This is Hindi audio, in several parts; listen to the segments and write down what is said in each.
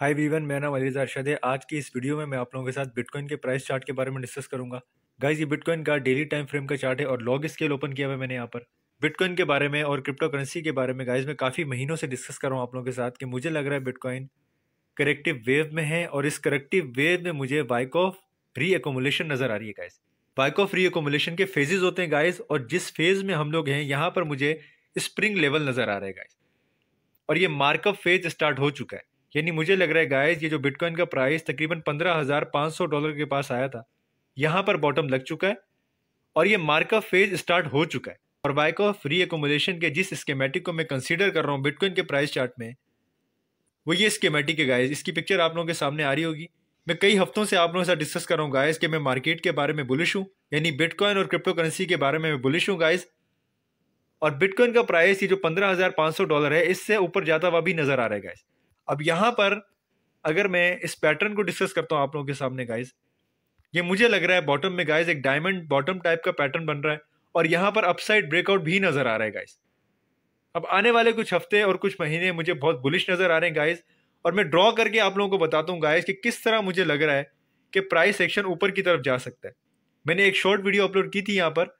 हाय वीवन मेरा नाम अलीजा अरशद है आज की इस वीडियो में मैं आप लोगों के साथ बिटकॉइन के प्राइस चार्ट के बारे में डिस्कस करूंगा गाइज ये बिटकॉइन का डेली टाइम फ्रेम का चार्ट है और लॉग स्केल ओपन किया हुआ मैंने यहाँ पर बिटकॉइन के बारे में और क्रिप्टो करेंसी के बारे में गाइज मैं काफ़ी महीनों से डिस्कस कर रहा हूँ आप लोगों के साथ कि मुझे लग रहा है बिटकॉइन करेक्टिव वेव में है और इस करेक्टिव वेव में मुझे वाइक ऑफ री एकोमोलेशन नज़र आ रही है गाइज वाइक ऑफ री एकोमोलेशन के फेजेज होते हैं गाइज और जिस फेज़ में हम लोग हैं यहाँ पर मुझे स्प्रिंग लेवल नज़र आ रहा है गाइज और ये मार्कअप फेज स्टार्ट हो चुका है यानी मुझे लग रहा है गाइस ये जो बिटकॉइन का प्राइस तकरीबन पंद्रह हज़ार पाँच सौ डॉलर के पास आया था यहाँ पर बॉटम लग चुका है और ये मार्कअप फेज स्टार्ट हो चुका है और बाइक ऑफ री एकोमोडेशन के जिस स्केमेटिक को मैं कंसिडर कर रहा हूँ बिटकॉइन के प्राइस चार्ट में वो ये स्केमेटिक है गाइस इसकी पिक्चर आप लोगों के सामने आ रही होगी मैं कई हफ्तों से आप लोगों से डिस्कस कर रहा हूँ गायस कि मैं मार्केट के बारे में बुलिश हूँ यानी बिटकॉइन और क्रिप्टो करेंसी के बारे में मैं बुलिश हूँ गाइस और बिटकॉइन का प्राइस ये जो पंद्रह हज़ार पांच सौ डॉलर है इससे ऊपर जाता हुआ भी नज़र आ रहा है गाइस अब यहाँ पर अगर मैं इस पैटर्न को डिस्कस करता हूँ आप लोगों के सामने गाइज ये मुझे लग रहा है बॉटम में गाइज एक डायमंड बॉटम टाइप का पैटर्न बन रहा है और यहाँ पर अपसाइड ब्रेकआउट भी नजर आ रहा है गाइज अब आने वाले कुछ हफ्ते और कुछ महीने मुझे बहुत बुलिश नजर आ रहे हैं गाइज और मैं ड्रॉ करके आप लोगों को बताता हूँ गाइज कि किस तरह मुझे लग रहा है कि प्राइस सेक्शन ऊपर की तरफ जा सकता है मैंने एक शॉर्ट वीडियो अपलोड की थी यहाँ पर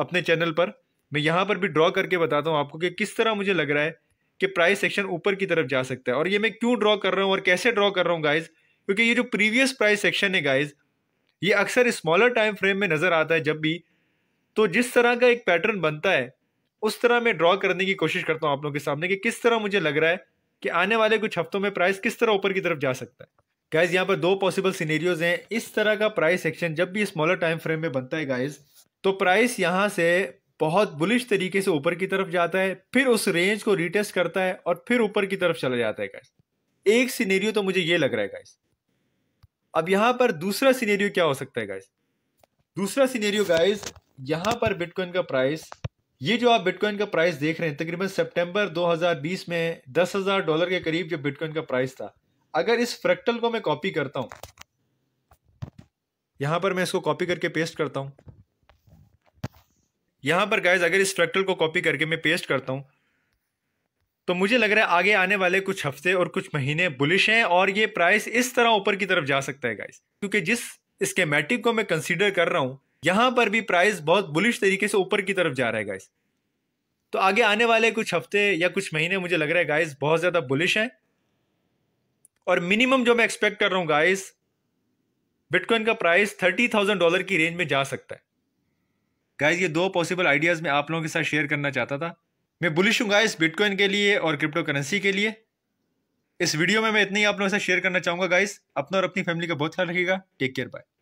अपने चैनल पर मैं यहाँ पर भी ड्रॉ करके बताता हूँ आपको कि किस तरह मुझे लग रहा है कि प्राइस सेक्शन ऊपर की तरफ जा सकता है और ये मैं क्यों ड्रॉ कर रहा हूँ और कैसे ड्रॉ कर रहा हूँ गाइज क्योंकि ये जो प्रीवियस प्राइस सेक्शन है गाइज ये अक्सर स्मॉलर टाइम फ्रेम में नज़र आता है जब भी तो जिस तरह का एक पैटर्न बनता है उस तरह मैं ड्रॉ करने की कोशिश करता हूँ आप लोगों के सामने कि किस तरह मुझे लग रहा है कि आने वाले कुछ हफ्तों में प्राइस किस तरह ऊपर की तरफ जा सकता है गाइज यहाँ पर दो पॉसिबल सीनेरियोज हैं इस तरह का प्राइस एक्शन जब भी स्मॉलर टाइम फ्रेम में बनता है गाइज तो प्राइस यहाँ से बहुत बुलिश तरीके से ऊपर की तरफ जाता है फिर उस रेंज को रिटेस्ट करता है और फिर ऊपर की तरफ चला जाता है गाइस एक सीनेरियो तो मुझे ये लग रहा है गाइस अब यहां पर दूसरा सीनेरियो क्या हो सकता है गाइस दूसरा सीनेरियो गाइस यहां पर बिटकॉइन का प्राइस ये जो आप बिटकॉइन का प्राइस देख रहे हैं तकरीबन सितंबर 2020 में 10,000 डॉलर के करीब जो बिटकॉइन का प्राइस था अगर इस फ्रैक्टल को मैं कॉपी करता हूं यहां पर मैं इसको कॉपी करके पेस्ट करता हूं यहां पर गाइज अगर इस फ्रैक्टल को कॉपी करके मैं पेस्ट करता हूँ तो मुझे लग रहा है आगे आने वाले कुछ हफ्ते और कुछ महीने बुलिश हैं और ये प्राइस इस तरह ऊपर की तरफ जा सकता है गाइस क्योंकि जिस स्केमेटिक को मैं कंसिडर कर रहा हूं यहां पर भी प्राइस बहुत बुलिश तरीके से ऊपर की तरफ जा रहा है गाइस तो आगे आने वाले कुछ हफ्ते या कुछ महीने मुझे लग रहा है गाइस बहुत ज़्यादा बुलिश है और मिनिमम जो मैं एक्सपेक्ट कर रहा हूँ गाइस बिटकॉइन का प्राइस थर्टी थाउजेंड डॉलर की रेंज में जा सकता है गाइज ये दो पॉसिबल आइडियाज़ मैं आप लोगों के साथ शेयर करना चाहता था मैं बुलिश हूँ गाइज बिटकॉइन के लिए और क्रिप्टो करेंसी के लिए इस वीडियो में मैं इतनी ही आप लोगों से शेयर करना चाहूँगा गाइस अपना और अपनी फैमिली का बहुत ख्याल रखिएगा टेक केयर बाय